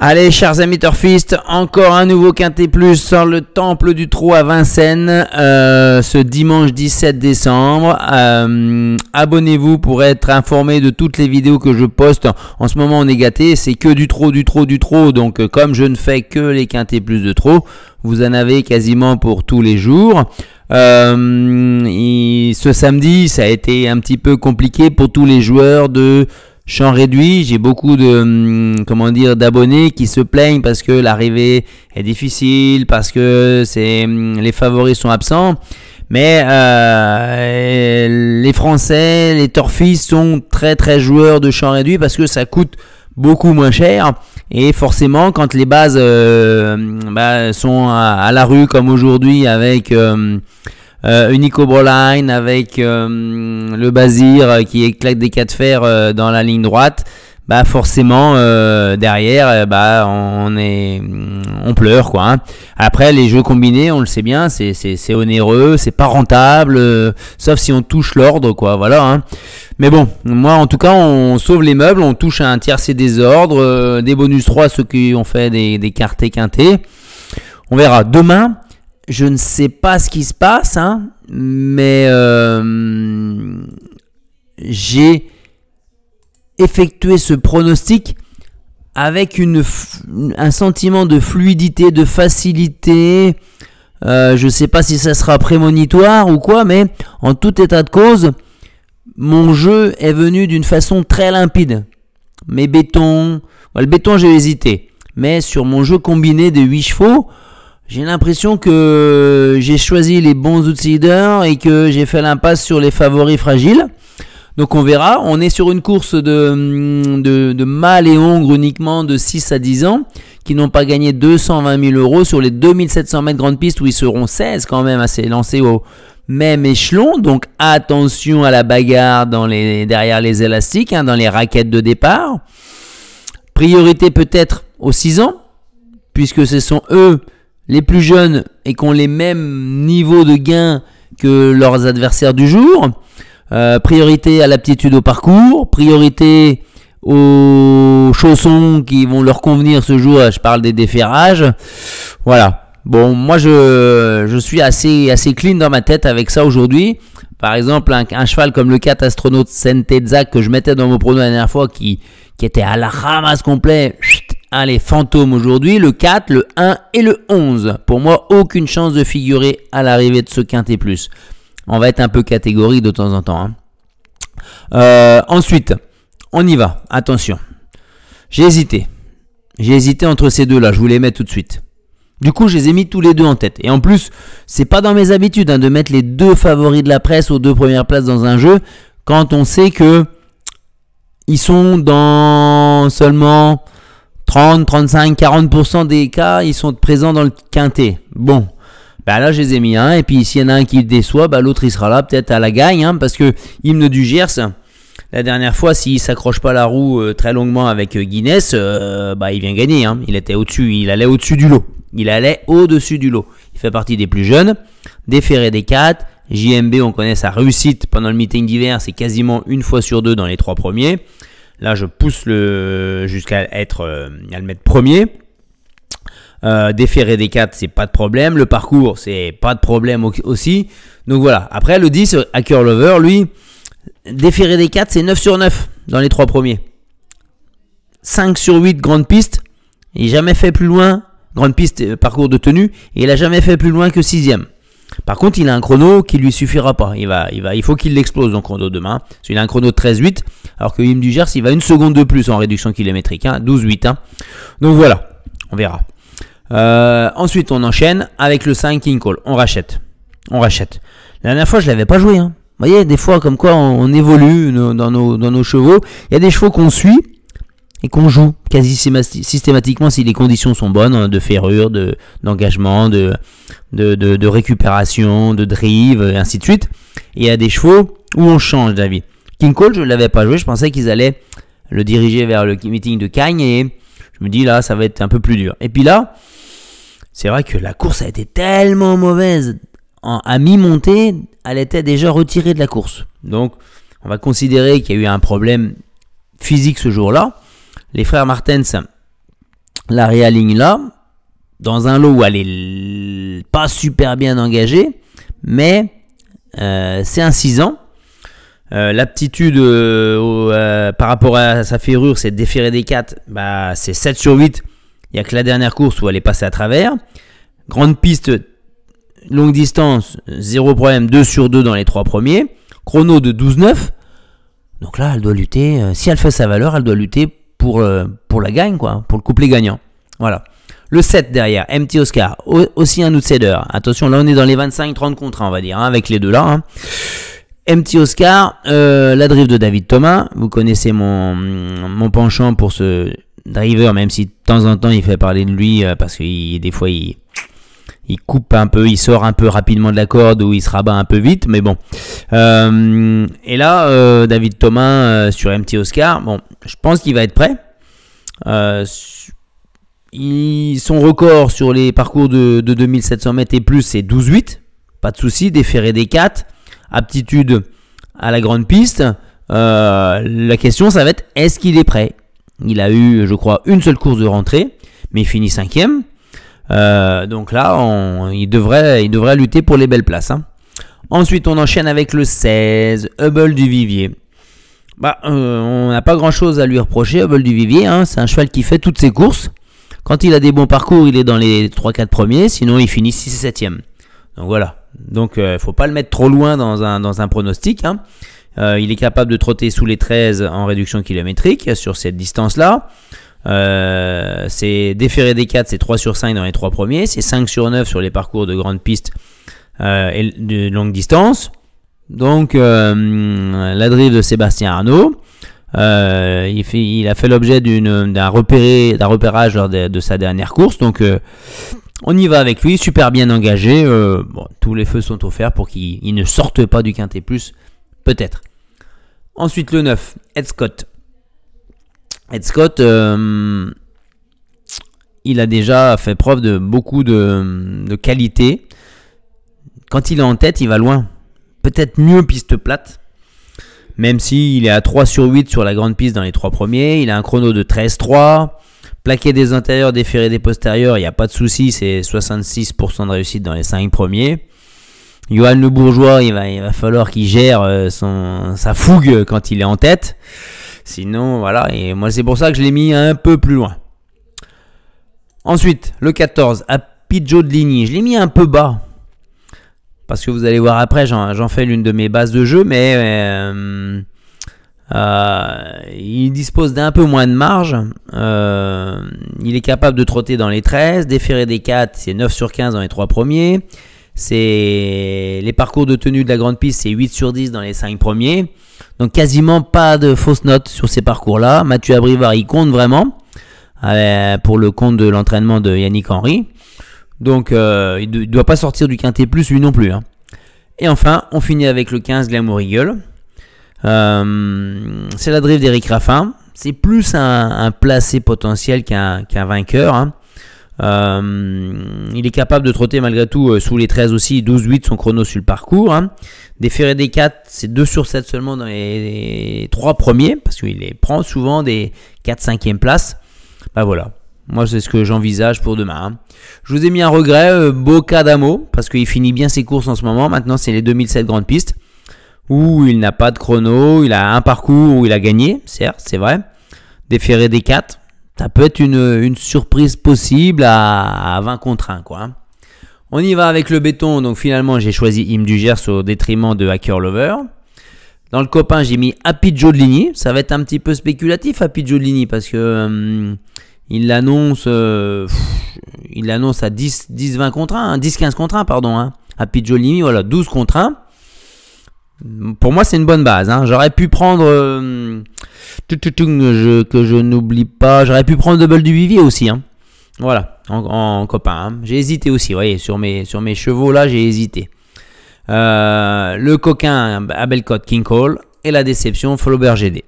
Allez, chers amis turfistes, encore un nouveau Quintet Plus sur le Temple du Trou à Vincennes euh, ce dimanche 17 décembre. Euh, abonnez-vous pour être informé de toutes les vidéos que je poste. En ce moment, on est gâté, c'est que du trop, du trop, du trop. Donc, euh, comme je ne fais que les Quintet Plus de trop, vous en avez quasiment pour tous les jours. ce samedi, ça a été un petit peu compliqué pour tous les joueurs de champ réduit. J'ai beaucoup de hum, comment dire d'abonnés qui se plaignent parce que l'arrivée est difficile, parce que c'est hum, les favoris sont absents. Mais euh, les Français, les Torfis sont très très joueurs de champ réduit parce que ça coûte beaucoup moins cher. Et forcément, quand les bases euh, bah, sont à, la rue comme aujourd'hui avec hum, euh, une avec euh, le Bazir euh, qui éclate des cas de fer euh, dans la ligne droite. Bah forcément derrière bah on est on pleure quoi. Hein. Après les jeux combinés on le sait bien c'est c'est onéreux c'est pas rentable sauf si on touche l'ordre quoi voilà. Hein. Mais bon, moi en tout cas, on sauve les meubles, on touche à un tiercé des ordres, des bonus 3 ceux qui ont fait des, des quartés quintés. On verra. Demain, je ne sais pas ce qui se passe, hein, mais euh, j'ai effectué ce pronostic avec une, un sentiment de fluidité, de facilité. Euh, je ne sais pas si ça sera prémonitoire ou quoi, mais en tout état de cause, mon jeu est venu d'une façon très limpide. Mes bétons, le béton j'ai hésité, mais sur mon jeu combiné de 8 chevaux, j'ai l'impression que j'ai choisi les bons outsiders et que j'ai fait l'impasse sur les favoris fragiles. Donc on verra. On est sur une course de, mm, de, mâles et hongres uniquement de 6 à 10 ans qui n'ont pas gagné 220 000 euros sur les 2700 mètres grande piste où ils seront 16 quand même à s'élancer au même échelon. Donc attention à la bagarre dans les, derrière les élastiques, hein, dans les raquettes de départ. Priorité peut-être aux 6 ans puisque ce sont eux les plus jeunes et qui ont les mêmes niveaux de gains que leurs adversaires du jour. Euh, priorité à l'aptitude au parcours, priorité aux chaussons qui vont leur convenir ce jour. Je parle des déferrages. Voilà. Bon, moi je, je suis assez, assez clean dans ma tête avec ça aujourd'hui. Par exemple, un, un, cheval comme le 4 astronaute Sentezak que je mettais dans mon pronom la dernière fois qui, qui était à la ramasse complet. Allez, fantôme aujourd'hui, le 4, le 1 et le 11. Pour moi, aucune chance de figurer à l'arrivée de ce quintet plus. On va être un peu catégorique de temps en temps. Hein. Euh, ensuite, on y va. Attention. J'ai hésité. J'ai hésité entre ces deux-là. Je vous les mets tout de suite. Du coup, je les ai mis tous les deux en tête. Et en plus, c'est pas dans mes habitudes hein, de mettre les deux favoris de la presse aux deux premières places dans un jeu quand on sait que ils sont dans seulement 30, 35, 40% des cas, ils sont présents dans le quintet. Bon, ben là, je les ai mis un. et puis, s'il y en a un qui déçoit, ben, l'autre, il sera là peut-être à la gagne. Hein, parce que hymne du Gers, la dernière fois, s'il s'accroche pas la roue euh, très longuement avec euh, Guinness, euh, bah, il vient gagner. Hein. Il était au-dessus, il allait au-dessus du lot. Il allait au-dessus du lot. Il fait partie des plus jeunes, des des 4. JMB, on connaît sa réussite pendant le meeting d'hiver, c'est quasiment une fois sur deux dans les trois premiers. Là, je pousse le jusqu'à être euh, à le mettre premier. Euh, déférer des 4, c'est pas de problème. Le parcours, c'est pas de problème aussi. Donc voilà. Après, le 10, euh, Hacker Lover, lui, déférer des 4, c'est 9 sur 9 dans les trois premiers. 5 sur 8 grande piste. Il n'a jamais fait plus loin. Grande piste, euh, parcours de tenue. Et il n'a jamais fait plus loin que 6ème. Par contre, il a un chrono qui lui suffira pas. Il va, il va, il faut qu'il l'explose en chrono demain. Il a un chrono de 13-8, alors que du Gers, il va une seconde de plus en réduction kilométrique, hein, 12-8. Hein. Donc voilà, on verra. Euh, ensuite, on enchaîne avec le 5 King Call. On rachète. On rachète. La dernière fois, je l'avais pas joué. Hein. Vous voyez, des fois, comme quoi on, évolue euh, dans nos, dans nos chevaux. Il y a des chevaux qu'on suit et qu'on joue quasi systématiquement si les conditions sont bonnes hein, de ferrure, de d'engagement, de de, de, récupération, de drive, et ainsi de suite. Et il y a des chevaux où on change d'avis. King Cole, je ne l'avais pas joué, je pensais qu'ils allaient le diriger vers le meeting de Cagnes et je me dis là, ça va être un peu plus dur. Et puis là, c'est vrai que la course a été tellement mauvaise. à mi-montée, elle était déjà retirée de la course. Donc, on va considérer qu'il y a eu un problème physique ce jour-là les frères Martens la réalignent là, dans un lot où elle est pas super bien engagée, mais euh, c'est un 6 ans. Euh, l'aptitude euh, par rapport à sa ferrure, c'est déférer des 4, bah, c'est 7 sur 8. Il n'y a que la dernière course où elle est passée à travers. Grande piste, longue distance, 0 problème, 2 sur 2 dans les 3 premiers. Chrono de 12-9. Donc là, elle doit lutter. si elle fait sa valeur, elle doit lutter pour, euh, pour la gagne, quoi, pour le couplet gagnant. Voilà. Le 7 derrière, MT Oscar, aussi un outsider. Attention, là on est dans les 25-30 contre on va dire, hein, avec les deux là. Hein. MT Oscar, euh, la drive de David Thomas. Vous connaissez mon, mon penchant pour ce driver, même si de temps en temps il fait parler de lui, euh, parce que des fois il, il coupe un peu, il sort un peu rapidement de la corde ou il se rabat un peu vite, mais bon. Euh, et là, euh, David Thomas euh, sur MT Oscar, bon, je pense qu'il va être prêt. son record sur les parcours de, 2700 mètres et plus, c'est 12-8. Pas de souci, déféré des 4. Aptitude à la grande piste. la question, ça va être est-ce qu'il est prêt Il a eu, je crois, une seule course de rentrée, mais il finit cinquième. Euh, donc là, il, devrait, il devrait lutter pour les belles places. Hein. Ensuite, on enchaîne avec le 16, Hubble du Vivier. Bah, euh, on n'a pas grand-chose à lui reprocher, Hubble du Vivier. Hein. c'est un cheval qui fait toutes ses courses. Quand il a des bons parcours, il est dans les 3-4 premiers, sinon il finit 6 7e. Donc voilà. Donc il euh, ne faut pas le mettre trop loin dans un, dans un pronostic. Hein. il est capable de trotter sous les 13 en réduction kilométrique sur cette distance-là. Euh, c'est déféré des 4, c'est 3 sur 5 dans les 3 premiers, c'est 5 sur 9 sur les parcours de grande piste euh, et de longue distance. Donc euh, la drive de Sébastien Arnaud, il, il, a fait l'objet d'un repérage lors de, sa dernière course. Donc on y va avec lui, super bien engagé. tous les feux sont offerts pour qu'il ne sorte pas du quintet plus, peut-être. Ensuite le 9, Ed Scott. Ed Scott, euh, il a déjà fait preuve de beaucoup de, qualité. Quand il est en tête, il va loin. Peut-être mieux piste plate. Même s'il est à 3 sur 8 sur la grande piste dans les 3 premiers. Il a un chrono de 13-3. Plaqué des intérieurs, déféré des postérieurs, il n'y a pas de souci. C'est 66% de réussite dans les 5 premiers. Johan Le Bourgeois, il va, il va falloir qu'il gère euh, son, sa fougue quand il est en tête. Sinon, voilà, et moi c'est pour ça que je l'ai mis un peu plus loin. Ensuite, le 14, à Pidgeot de Ligny. Je l'ai mis un peu bas. Parce que vous allez voir après, j'en fais l'une de mes bases de jeu, mais euh, euh, il dispose d'un peu moins de marge. Euh, il est capable de trotter dans les 13, déférer des 4, c'est 9 sur 15 dans les 3 premiers. C'est les parcours de tenue de la grande piste, c'est 8 sur 10 dans les 5 premiers. Donc quasiment pas de fausses notes sur ces parcours-là. Mathieu Abrivard, il compte vraiment euh, pour le compte de l'entraînement de Yannick Henry. Donc euh, il ne doit pas sortir du quintet plus lui non plus. Hein. Et enfin, on finit avec le 15 Glamour Eagle. Euh, c'est la drive d'Eric Raffin. C'est plus un, placé potentiel qu'un vainqueur. Hein. Euh, il est capable de trotter malgré tout euh, sous les 13 aussi, 12-8 son chrono sur le parcours. Hein. Des Ferré des 4, c'est 2 sur 7 seulement dans les, 3 premiers, parce qu'il les prend souvent des 4-5e places. Bah voilà, moi c'est ce que j'envisage pour demain. Hein. Je vous ai mis un regret, euh, Bocadamo, parce qu'il finit bien ses courses en ce moment. Maintenant c'est les 2007 grandes pistes, où il n'a pas de chrono, il a un parcours où il a gagné, certes, c'est vrai. Des Ferré des 4, ça peut être une, surprise possible à, 20 contre 1. Quoi. On y va avec le béton. Donc finalement, j'ai choisi Im du au détriment de Hacker Lover. Dans le copain, j'ai mis Happy Ça va être un petit peu spéculatif, Happy parce que hum, il l'annonce euh, il à 10, 10 20 10 15 contre 1 hein, pardon hein. Happy Jolini voilà, 12 contre 1. Pour moi, c'est une bonne base. Hein. J'aurais pu prendre. Euh, je, que je n'oublie pas. J'aurais pu prendre Double du Vivier aussi. Hein. Voilà, en, copain. Hein. J'ai hésité aussi. Vous voyez, sur mes, sur mes chevaux là, j'ai hésité. Euh, le coquin Abelcott King Cole. Et la déception Flaubert GD.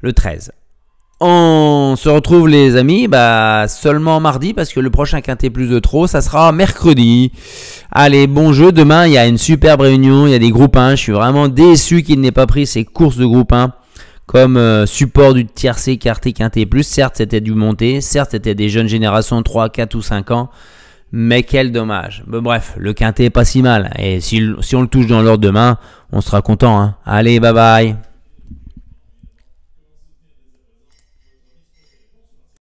Le 13. On se retrouve les amis, bah seulement mardi parce que le prochain quintet plus de trop, ça sera mercredi. Allez, bon jeu. Demain, il y a une superbe réunion, il y a des groupes 1. Je suis vraiment déçu qu'il n'ait pas pris ses courses de groupe 1 comme euh, support du tiercé, quarté, quintet plus. Certes, c'était du monté, certes, c'était des jeunes générations 3, 4 ou 5 ans. Mais quel dommage. bref, le quintet est pas si mal. Et si, on le touche dans l'ordre demain, on sera content. Hein. Allez, bye bye.